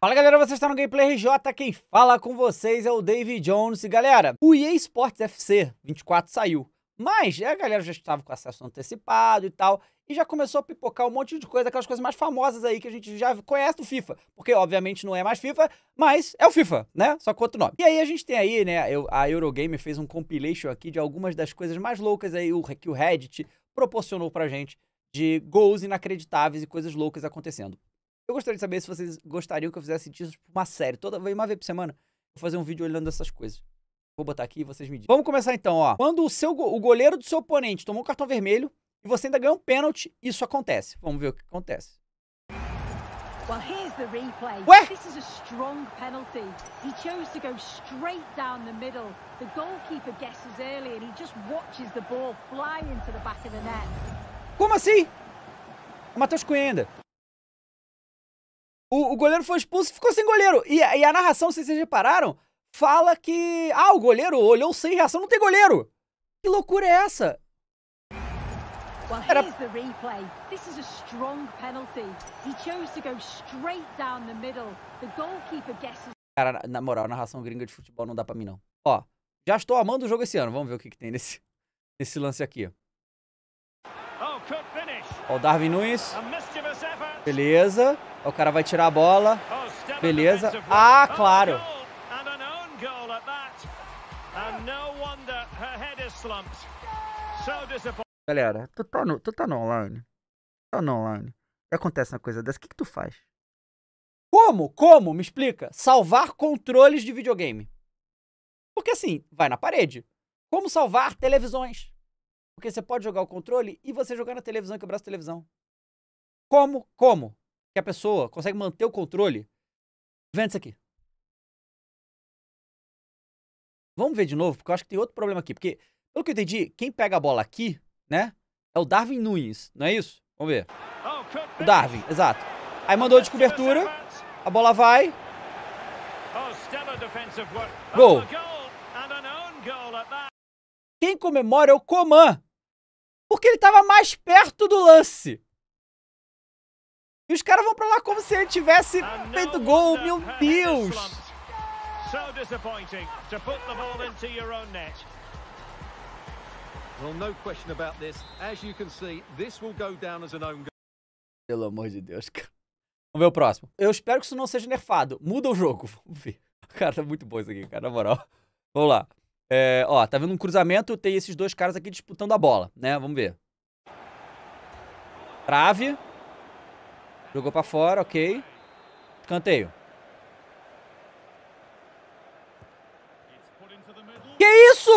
Fala galera, vocês estão no Gameplay RJ, quem fala com vocês é o David Jones. E galera, o EA Sports FC 24 saiu, mas a galera já estava com acesso antecipado e tal, e já começou a pipocar um monte de coisa, aquelas coisas mais famosas aí que a gente já conhece do FIFA. Porque, obviamente, não é mais FIFA, mas é o FIFA, né? Só com outro nome. E aí a gente tem aí, né? A Eurogamer fez um compilation aqui de algumas das coisas mais loucas aí que o Reddit proporcionou pra gente de gols inacreditáveis e coisas loucas acontecendo. Eu gostaria de saber se vocês gostariam que eu fizesse disso tipo, uma série. Toda vez, uma vez por semana, vou fazer um vídeo olhando essas coisas. Vou botar aqui e vocês me dizem. Vamos começar então, ó. Quando o, seu, o goleiro do seu oponente tomou um cartão vermelho e você ainda ganhou um pênalti, isso acontece. Vamos ver o que acontece. Well, here's the replay. Ué? This is a strong penalty. He chose to go straight down the middle. The goalkeeper guesses early and he just watches the ball fly into the back of the net. Como assim? Matheus Cunha ainda. O, o goleiro foi expulso e ficou sem goleiro. E, e a narração, se vocês repararam, fala que. Ah, o goleiro olhou sem reação, não tem goleiro! Que loucura é essa? Era... Cara, na moral, narração gringa de futebol não dá pra mim, não. Ó, já estou amando o jogo esse ano. Vamos ver o que, que tem nesse, nesse lance aqui. Oh, Ó, o Darwin Nunes. Beleza. O cara vai tirar a bola. Beleza. Ah, claro. Galera, tu tá, no, tu tá no online. Tu tá no online. E acontece uma coisa dessa, o que, que tu faz? Como? Como? Me explica. Salvar controles de videogame. Porque assim, vai na parede. Como salvar televisões? Porque você pode jogar o controle e você jogar na televisão e quebrar a televisão. Como? Como? que a pessoa consegue manter o controle, vende isso aqui. Vamos ver de novo, porque eu acho que tem outro problema aqui. Porque, pelo que eu entendi, quem pega a bola aqui, né, é o Darwin Nunes, não é isso? Vamos ver. O Darwin, exato. Aí mandou de cobertura, a bola vai. Gol. Quem comemora é o Coman, porque ele estava mais perto do lance. E os caras vão pra lá como se ele tivesse feito gol, meu Deus! Pelo amor de Deus, cara. Vamos ver o próximo. Eu espero que isso não seja nerfado. Muda o jogo. Vamos ver. Cara, tá muito bom isso aqui, cara, na moral. Vamos lá. É, ó, tá vendo um cruzamento, tem esses dois caras aqui disputando a bola, né? Vamos ver. Trave. Jogou para fora, ok. Canteio. Que isso?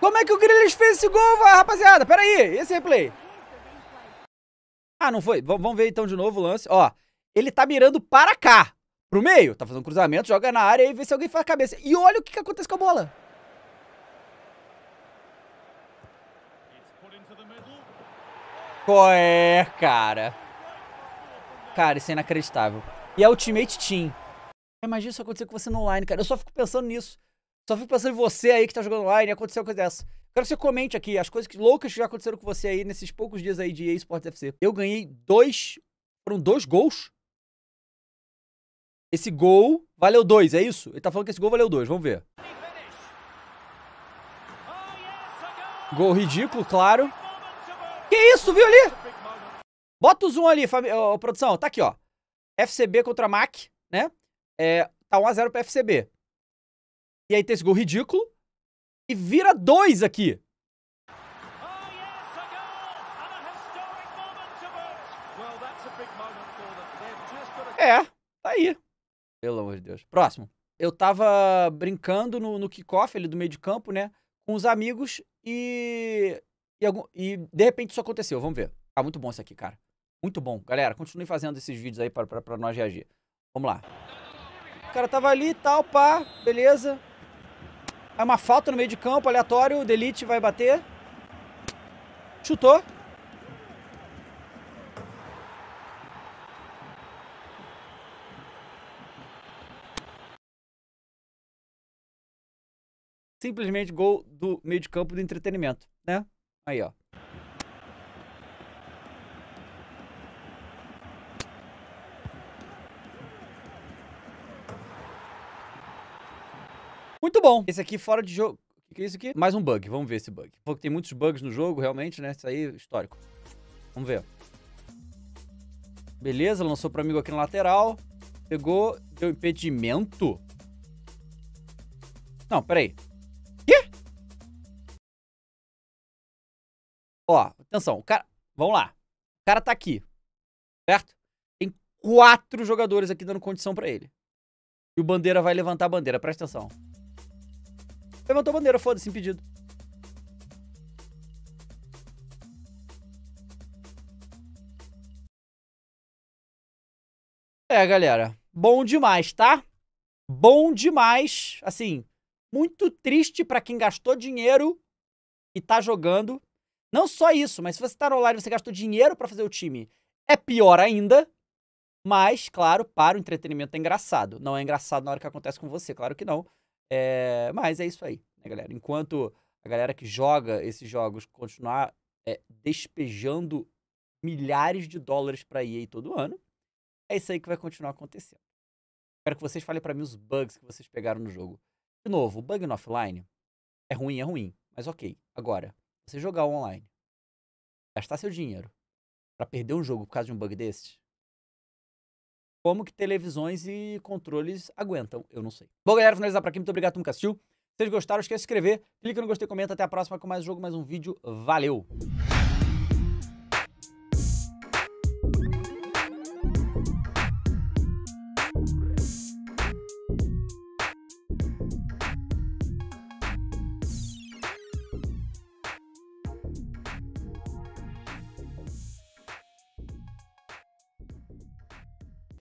Como é que o Grealish fez esse gol, rapaziada? Pera aí, esse é replay. Ah, não foi. V vamos ver então de novo o lance. Ó, ele tá mirando para cá, pro meio. Tá fazendo cruzamento, joga na área e vê se alguém faz a cabeça. E olha o que, que acontece com a bola. Qual é, cara? Cara, isso é inacreditável. E a Ultimate Team. Imagina isso acontecer com você no online, cara. Eu só fico pensando nisso. Só fico pensando em você aí que tá jogando online e aconteceu uma coisa dessa. Quero que você comente aqui as coisas loucas que já aconteceram com você aí nesses poucos dias aí de EA Sports FC. Eu ganhei dois... Foram dois gols? Esse gol valeu dois, é isso? Ele tá falando que esse gol valeu dois, vamos ver. Gol ridículo, claro. Que isso, viu ali? Bota o zoom ali, fam... Ô, produção. Tá aqui, ó. FCB contra MAC, né? É, tá 1x0 pro FCB. E aí tem esse gol ridículo. E vira 2 aqui. É, tá aí. Pelo amor de Deus. Próximo. Eu tava brincando no, no kickoff ali do meio de campo, né? Com os amigos e e, algum, e de repente isso aconteceu. Vamos ver. Tá muito bom isso aqui, cara. Muito bom. Galera, continue fazendo esses vídeos aí pra, pra, pra nós reagir. Vamos lá. O cara tava ali e tal, pá. Beleza. É uma falta no meio de campo, aleatório. O Delite vai bater. Chutou. simplesmente gol do meio de campo do entretenimento, né? Aí, ó. Muito bom. Esse aqui fora de jogo. O que é isso aqui? Mais um bug. Vamos ver esse bug. Porque tem muitos bugs no jogo, realmente, né? Isso aí é histórico. Vamos ver. Beleza, lançou para amigo aqui na lateral. Pegou, deu impedimento. Não, peraí. Ó, atenção, o cara. Vamos lá. O cara tá aqui. Certo? Tem quatro jogadores aqui dando condição para ele. E o bandeira vai levantar a bandeira, presta atenção. Levantou a bandeira, foda-se, impedido. É, galera. Bom demais, tá? Bom demais. Assim, muito triste para quem gastou dinheiro e tá jogando não só isso, mas se você está no online e você gastou dinheiro para fazer o time, é pior ainda. Mas, claro, para o entretenimento é engraçado. Não é engraçado na hora que acontece com você, claro que não. É... Mas é isso aí, né, galera? Enquanto a galera que joga esses jogos continuar é, despejando milhares de dólares para EA todo ano, é isso aí que vai continuar acontecendo. Quero que vocês falem para mim os bugs que vocês pegaram no jogo. De novo, o bug no offline é ruim, é ruim, mas ok. Agora, você jogar online, gastar seu dinheiro para perder um jogo por causa de um bug desse, como que televisões e controles aguentam? Eu não sei. Bom, galera, finalizar por aqui. Muito obrigado, Tom Castil. Se vocês gostaram, esquece de se inscrever, clica no gostei, comenta. Até a próxima com mais jogo, mais um vídeo. Valeu!